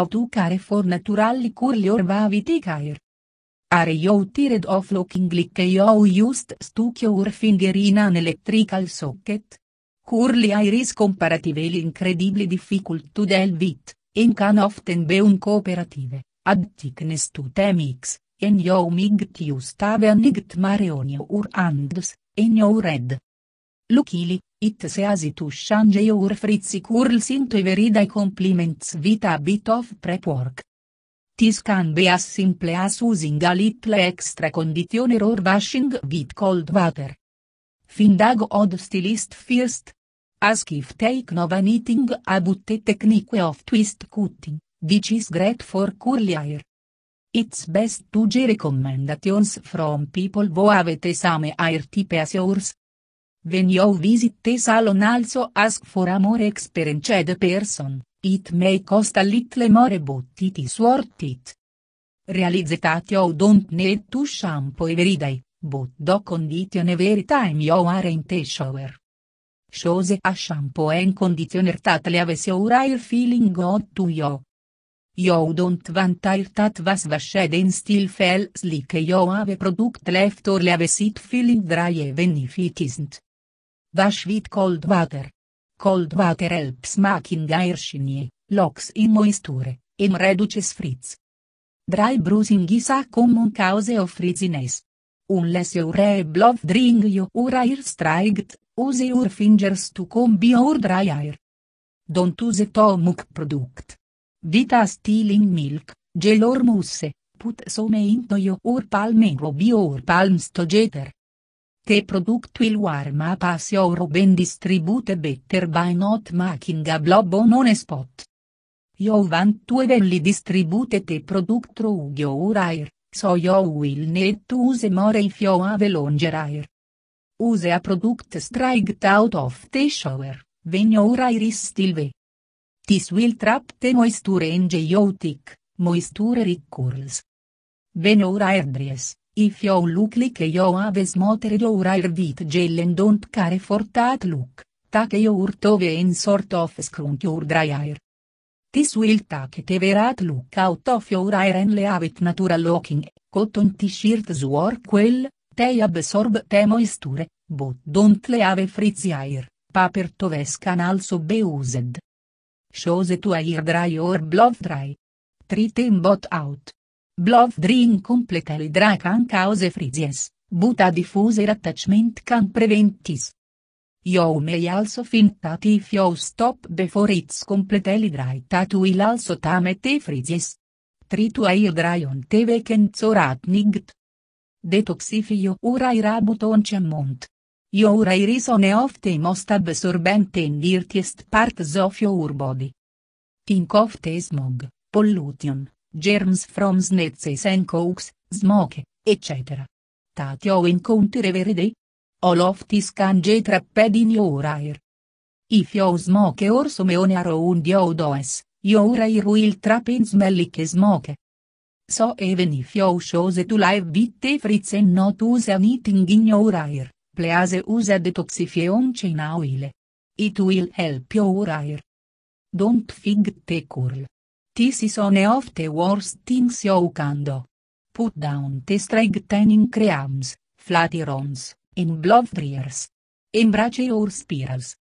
o tu care for naturali curlior va viticair. Are io tired of looking like io just stuck your finger in an electrical socket? Curly iris comparatively l'incredibile difficult del vit, in can often be un cooperative, ad thickness to temix, en yo migt just have an mare on your hands, en your red. Luchili, it se asi tu change your fritzi curl sinto veridai compliments vita a bit of prep work. This can be as simple as using a little extra conditioner or washing with cold water. Findago od stylist first. Ask if take no vaniting about the technique of twist cutting, which is great for curly hair. It's best to get recommendations from people who have the same hair type as yours. When you visit the salon also ask for a more experienced person, it may cost a little more but it is worth it. Realize that you don't need to shampoo every day, but do condition every time you are in the shower. Chose a shampoo and conditioner that leaves your hair feeling good to you. You don't want hair that was washed and still feels like you have product left or leaves it feeling dry even if it isn't. Dash with cold water. Cold water helps making air shiny, locks in moisture, and reduces frizz. Dry bruising is a common cause of frizziness. Unless your hair blow drink your air striked, use your fingers to comb your dry air. Don't use tomuk product. Vita stealing milk, gel or mousse, put some into your palm and rub your palms together. The product will warm up as your ben distribute better by not making a blob on on spot. You want to evenly distribute the product through your air, so you will need to use more if you have longer air. Use a product striked out of the shower, when your air is still wet. This will trap the moisture and your thick, moisture recurls. When your air dries, If you look like you have smothered your air with gel and don't care for that look, take your tove and sort of scrunch your dry air. This will take the verat look out of your air and leave it natural looking, cotton t-shirts work well, they absorb the moisture, but don't leave frizzy air, paper toves can also be used. Chose to air dry or blow dry. Treat them both out. Blov Dream Completely Dra Can Cause Frizies, Buta Diffuser Attachment Can Preventis. Io may also find if you stop before it's completely dry that will also tame te freezes. Try to air dry on te weekends or at night. Detoxify your rabuton chamont. Your air is of the most absorbente in dirtiest parts of your body. Think of the smog, pollution, germs from snakes and cokes, smoke, etc. Tatio encounter every day. All of this can get trapped in your air. If you smoke or someone around you does, your air will trap in smell like smoke. So even if you chose to live with the fritz and not use anything in your air, please use a detoxification chain oil. It will help your air. Don't fig the curl. This is one of the worst things you can do. Put down the strike tanning creams, flatirons, and blood dryers. Embrace your spirals.